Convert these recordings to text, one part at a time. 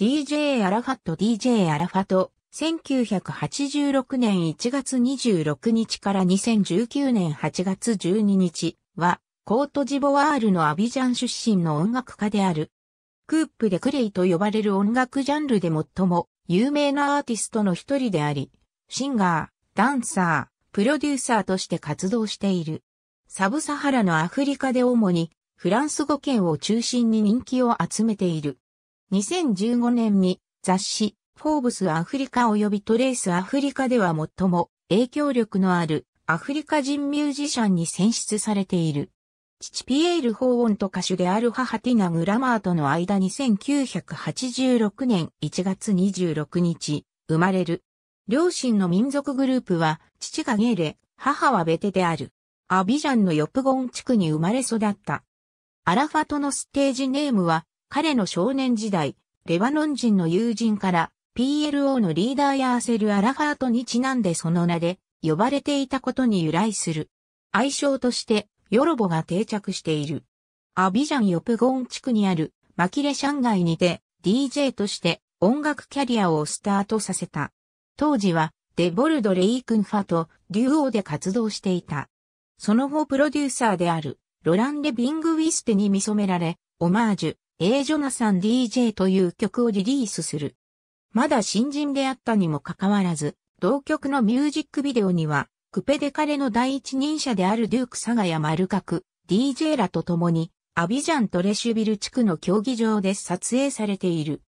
DJ アラファット DJ アラファト、1986年1月26日から2019年8月12日は、コートジボワールのアビジャン出身の音楽家である。クープでクレイと呼ばれる音楽ジャンルで最も有名なアーティストの一人であり、シンガー、ダンサー、プロデューサーとして活動している。サブサハラのアフリカで主にフランス語圏を中心に人気を集めている。2015年に雑誌フォーブスアフリカ及びトレースアフリカでは最も影響力のあるアフリカ人ミュージシャンに選出されている。父ピエール・ホーオンと歌手である母ティナ・ムラマーとの間1986年1月26日、生まれる。両親の民族グループは、父がゲーレ、母はベテである。アビジャンのヨプゴン地区に生まれ育った。アラファトのステージネームは、彼の少年時代、レバノン人の友人から PLO のリーダーやアセル・アラファートにちなんでその名で呼ばれていたことに由来する。愛称としてヨロボが定着している。アビジャン・ヨプゴン地区にあるマキレシャガイにて DJ として音楽キャリアをスタートさせた。当時はデボルド・レイ・クンファとデュオで活動していた。その後プロデューサーであるロラン・レ・ビング・ウィステに見染められ、オマージュ、A ジョナサン DJ という曲をリリースする。まだ新人であったにもかかわらず、同曲のミュージックビデオには、クペデカレの第一人者であるデューク・サガヤ・マルカク、DJ らと共に、アビジャントレシュビル地区の競技場で撮影されている。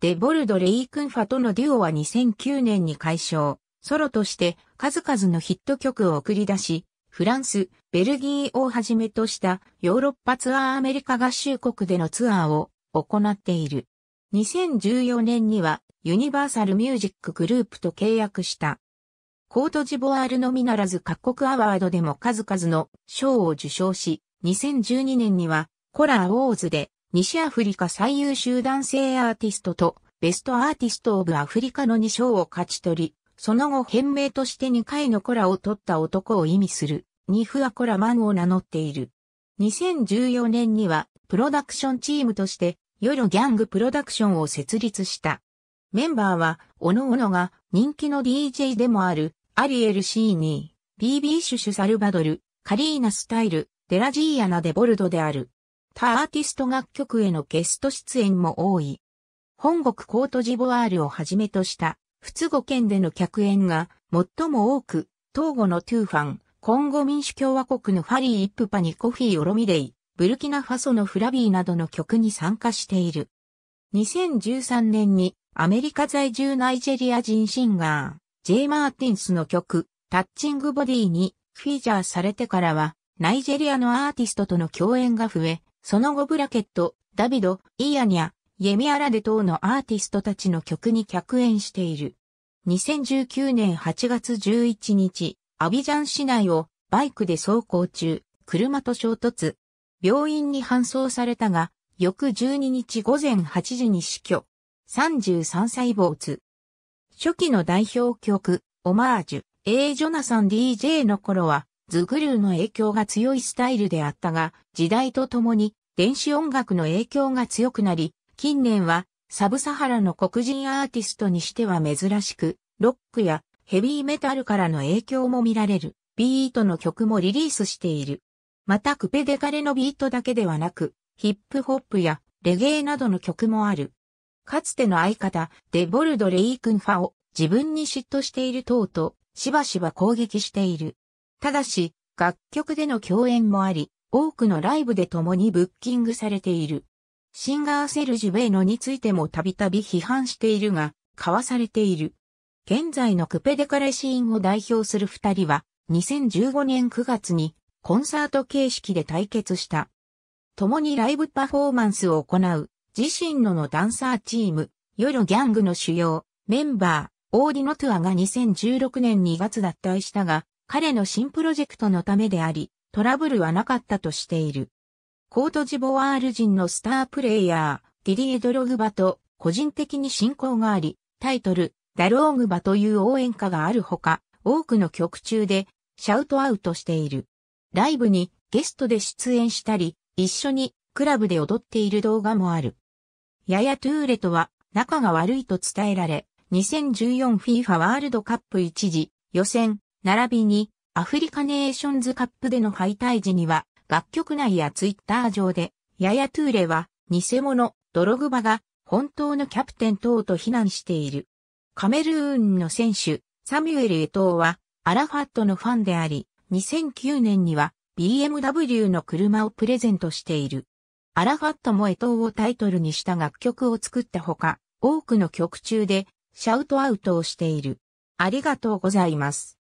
デボルド・レイ・クンファとのデュオは2009年に解消、ソロとして数々のヒット曲を送り出し、フランス、ベルギーをはじめとしたヨーロッパツアーアメリカ合衆国でのツアーを行っている。2014年にはユニバーサルミュージックグループと契約した。コートジボワールのみならず各国アワードでも数々の賞を受賞し、2012年にはコラーウォーズで西アフリカ最優秀男性アーティストとベストアーティストオブアフリカの2賞を勝ち取り、その後変名として2回のコラを取った男を意味する。にフアコラマンを名乗っている。2014年にはプロダクションチームとしてヨロギャングプロダクションを設立した。メンバーは、おのおのが人気の DJ でもある、アリエル・シーニー、ビービーシュシュ・サルバドル、カリーナ・スタイル、デラジーアナ・デボルドである。他アーティスト楽曲へのゲスト出演も多い。本国コートジボワールをはじめとした、仏語圏での客演が最も多く、東語のトゥーファン、コンゴ民主共和国のファリー・イップパニコフィー・オロミレイ、ブルキナファソのフラビーなどの曲に参加している。2013年にアメリカ在住ナイジェリア人シンガー、ジェイ・マーティンスの曲、タッチングボディにフィーチャーされてからは、ナイジェリアのアーティストとの共演が増え、その後ブラケット、ダビド、イアニャ、イェミアラデ等のアーティストたちの曲に客演している。2019年8月11日、アビジャン市内をバイクで走行中、車と衝突。病院に搬送されたが、翌12日午前8時に死去。33歳主。初期の代表曲、オマージュ、A. ジョナサン DJ の頃は、ズグルーの影響が強いスタイルであったが、時代とともに電子音楽の影響が強くなり、近年はサブサハラの黒人アーティストにしては珍しく、ロックやヘビーメタルからの影響も見られる、ビートの曲もリリースしている。またクペデカレのビートだけではなく、ヒップホップやレゲエなどの曲もある。かつての相方、デボルド・レイクンファを自分に嫉妬している等と、しばしば攻撃している。ただし、楽曲での共演もあり、多くのライブで共にブッキングされている。シンガーセルジュ・ベイノについてもたびたび批判しているが、交わされている。現在のクペデカレシーンを代表する二人は、2015年9月にコンサート形式で対決した。共にライブパフォーマンスを行う、自身ののダンサーチーム、ヨロギャングの主要、メンバー、オーディノトゥアが2016年2月脱退したが、彼の新プロジェクトのためであり、トラブルはなかったとしている。コートジボワール人のスタープレイヤー、ディリエ・ドログバと個人的に親交があり、タイトル、ダローグバという応援歌があるほか、多くの曲中でシャウトアウトしている。ライブにゲストで出演したり、一緒にクラブで踊っている動画もある。ややトゥーレとは仲が悪いと伝えられ、2014FIFA ワールドカップ一時予選、並びにアフリカネーションズカップでの敗退時には、楽曲内やツイッター上で、ややトゥーレは偽物、ドログバが本当のキャプテン等と非難している。カメルーンの選手、サミュエル・エトーは、アラファットのファンであり、2009年には BMW の車をプレゼントしている。アラファットもエトーをタイトルにした楽曲を作ったほか、多くの曲中でシャウトアウトをしている。ありがとうございます。